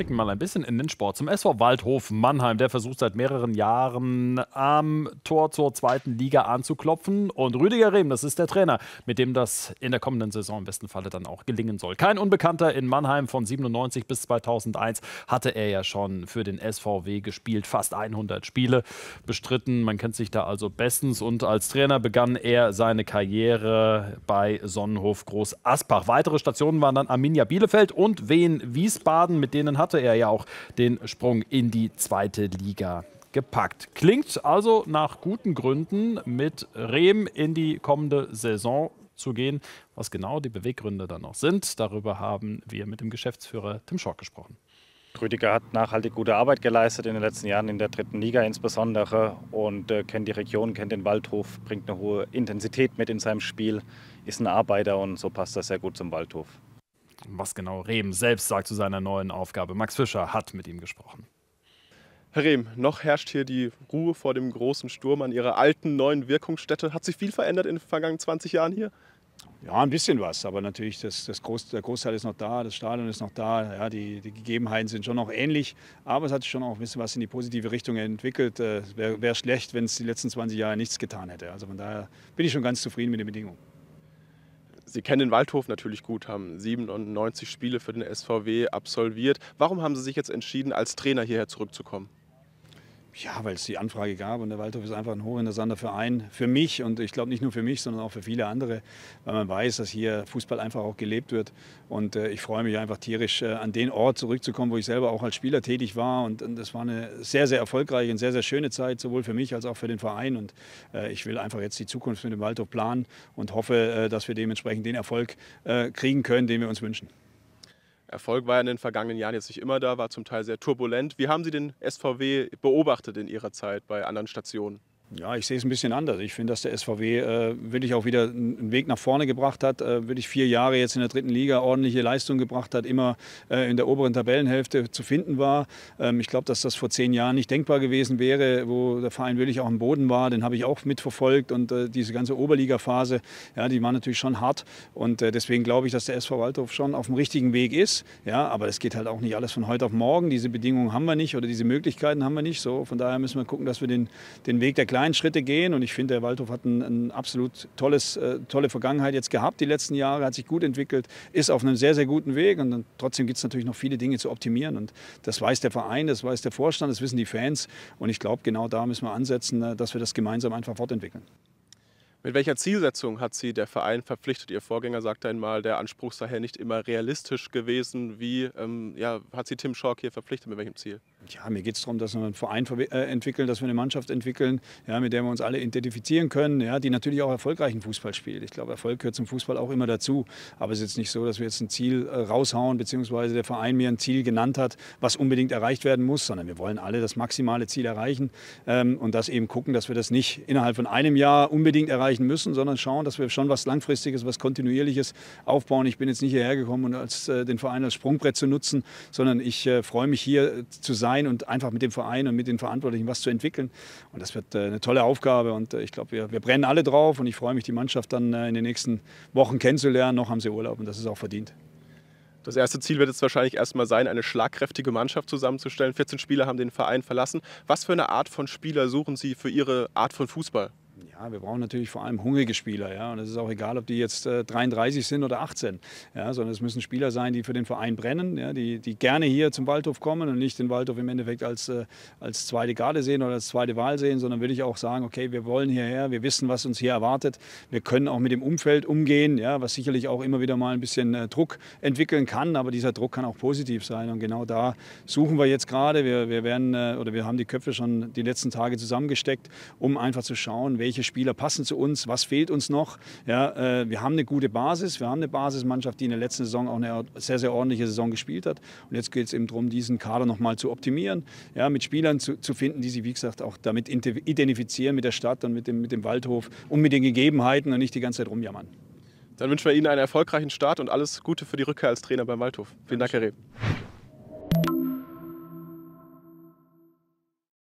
blicken mal ein bisschen in den Sport zum SV Waldhof Mannheim. Der versucht seit mehreren Jahren am Tor zur zweiten Liga anzuklopfen. Und Rüdiger Rehm, das ist der Trainer, mit dem das in der kommenden Saison im besten Falle dann auch gelingen soll. Kein Unbekannter in Mannheim von 97 bis 2001 hatte er ja schon für den SVW gespielt. Fast 100 Spiele bestritten. Man kennt sich da also bestens. Und als Trainer begann er seine Karriere bei Sonnenhof Groß Aspach. Weitere Stationen waren dann Arminia Bielefeld und Wien Wiesbaden, mit denen hat hatte er ja auch den Sprung in die zweite Liga gepackt. Klingt also nach guten Gründen, mit Rehm in die kommende Saison zu gehen. Was genau die Beweggründe dann noch sind, darüber haben wir mit dem Geschäftsführer Tim Schork gesprochen. Rüdiger hat nachhaltig gute Arbeit geleistet in den letzten Jahren in der dritten Liga insbesondere und äh, kennt die Region, kennt den Waldhof, bringt eine hohe Intensität mit in seinem Spiel, ist ein Arbeiter und so passt das sehr gut zum Waldhof. Was genau Rehm selbst sagt zu seiner neuen Aufgabe. Max Fischer hat mit ihm gesprochen. Herr Rehm, noch herrscht hier die Ruhe vor dem großen Sturm an Ihrer alten, neuen Wirkungsstätte. Hat sich viel verändert in den vergangenen 20 Jahren hier? Ja, ein bisschen was, aber natürlich das, das Groß, der Großteil ist noch da, das Stadion ist noch da, ja, die, die Gegebenheiten sind schon noch ähnlich, aber es hat sich schon auch ein bisschen was in die positive Richtung entwickelt. Äh, Wäre wär schlecht, wenn es die letzten 20 Jahre nichts getan hätte. Also von daher bin ich schon ganz zufrieden mit den Bedingungen. Sie kennen den Waldhof natürlich gut, haben 97 Spiele für den SVW absolviert. Warum haben Sie sich jetzt entschieden, als Trainer hierher zurückzukommen? Ja, weil es die Anfrage gab und der Waldhof ist einfach ein hochinteressanter Verein für mich und ich glaube nicht nur für mich, sondern auch für viele andere, weil man weiß, dass hier Fußball einfach auch gelebt wird und äh, ich freue mich einfach tierisch, äh, an den Ort zurückzukommen, wo ich selber auch als Spieler tätig war und, und, das war eine sehr, sehr erfolgreiche und sehr, sehr schöne Zeit, sowohl für mich als auch für den Verein und äh, ich will einfach jetzt die Zukunft mit dem Waldhof planen und hoffe, äh, dass wir dementsprechend den Erfolg äh, kriegen können, den wir uns wünschen. Erfolg war in den vergangenen Jahren jetzt nicht immer da, war zum Teil sehr turbulent. Wie haben Sie den SVW beobachtet in Ihrer Zeit bei anderen Stationen? Ja, ich sehe es ein bisschen anders. Ich finde, dass der SVW äh, wirklich auch wieder einen Weg nach vorne gebracht hat, äh, wirklich vier Jahre jetzt in der dritten Liga ordentliche Leistung gebracht hat, immer äh, in der oberen Tabellenhälfte zu finden war. Ähm, ich glaube, dass das vor zehn Jahren nicht denkbar gewesen wäre, wo der Verein wirklich auch am Boden war. Den habe ich auch mitverfolgt und äh, diese ganze Oberliga-Phase, ja, die war natürlich schon hart. Und äh, deswegen glaube ich, dass der SV Waldhof schon auf dem richtigen Weg ist. Ja, aber es geht halt auch nicht alles von heute auf morgen. Diese Bedingungen haben wir nicht oder diese Möglichkeiten haben wir nicht. So, von daher müssen wir gucken, dass wir den, den Weg der Kleinen kleinen Schritte gehen. Und ich finde, der Waldhof hat eine ein absolut tolles, äh, tolle Vergangenheit jetzt gehabt, die letzten Jahre, hat sich gut entwickelt, ist auf einem sehr, sehr guten Weg. Und dann, trotzdem gibt es natürlich noch viele Dinge zu optimieren. Und das weiß der Verein, das weiß der Vorstand, das wissen die Fans. Und ich glaube, genau da müssen wir ansetzen, äh, dass wir das gemeinsam einfach fortentwickeln. Mit welcher Zielsetzung hat Sie der Verein verpflichtet? Ihr Vorgänger sagte einmal, der Anspruch sei nicht immer realistisch gewesen. Wie ähm, ja, hat Sie Tim Schork hier verpflichtet? Mit welchem Ziel? Ja, mir geht es darum, dass wir einen Verein äh, entwickeln, dass wir eine Mannschaft entwickeln, ja, mit der wir uns alle identifizieren können, ja, die natürlich auch erfolgreichen Fußball spielt. Ich glaube, Erfolg gehört zum Fußball auch immer dazu. Aber es ist jetzt nicht so, dass wir jetzt ein Ziel äh, raushauen, beziehungsweise der Verein mir ein Ziel genannt hat, was unbedingt erreicht werden muss, sondern wir wollen alle das maximale Ziel erreichen ähm, und das eben gucken, dass wir das nicht innerhalb von einem Jahr unbedingt erreichen müssen, sondern schauen, dass wir schon was Langfristiges, was Kontinuierliches aufbauen. Ich bin jetzt nicht hierher gekommen, um als, äh, den Verein als Sprungbrett zu nutzen, sondern ich äh, freue mich hier zusammen sein und einfach mit dem Verein und mit den Verantwortlichen was zu entwickeln. Und das wird äh, eine tolle Aufgabe und äh, ich glaube, wir, wir brennen alle drauf und ich freue mich, die Mannschaft dann äh, in den nächsten Wochen kennenzulernen. Noch haben sie Urlaub und das ist auch verdient. Das erste Ziel wird jetzt wahrscheinlich erstmal sein, eine schlagkräftige Mannschaft zusammenzustellen. 14 Spieler haben den Verein verlassen. Was für eine Art von Spieler suchen Sie für Ihre Art von Fußball? Ja, wir brauchen natürlich vor allem hungrige Spieler. Ja? Und es ist auch egal, ob die jetzt äh, 33 sind oder 18. Ja? Sondern es müssen Spieler sein, die für den Verein brennen, ja? die, die gerne hier zum Waldhof kommen und nicht den Waldhof im Endeffekt als, äh, als zweite Garde sehen oder als zweite Wahl sehen, sondern würde ich auch sagen, okay, wir wollen hierher, wir wissen, was uns hier erwartet. Wir können auch mit dem Umfeld umgehen, ja? was sicherlich auch immer wieder mal ein bisschen äh, Druck entwickeln kann. Aber dieser Druck kann auch positiv sein. Und genau da suchen wir jetzt gerade. Wir, wir werden äh, oder wir haben die Köpfe schon die letzten Tage zusammengesteckt, um einfach zu schauen, welche Spieler Spieler passen zu uns, was fehlt uns noch. Ja, äh, wir haben eine gute Basis, wir haben eine Basismannschaft, die in der letzten Saison auch eine sehr, sehr ordentliche Saison gespielt hat. Und jetzt geht es eben darum, diesen Kader nochmal zu optimieren, ja, mit Spielern zu, zu, finden, die sich, wie gesagt, auch damit identifizieren mit der Stadt und mit dem, mit dem Waldhof und mit den Gegebenheiten und nicht die ganze Zeit rumjammern. Dann wünschen wir Ihnen einen erfolgreichen Start und alles Gute für die Rückkehr als Trainer beim Waldhof. Vielen Dank, Herr Reh.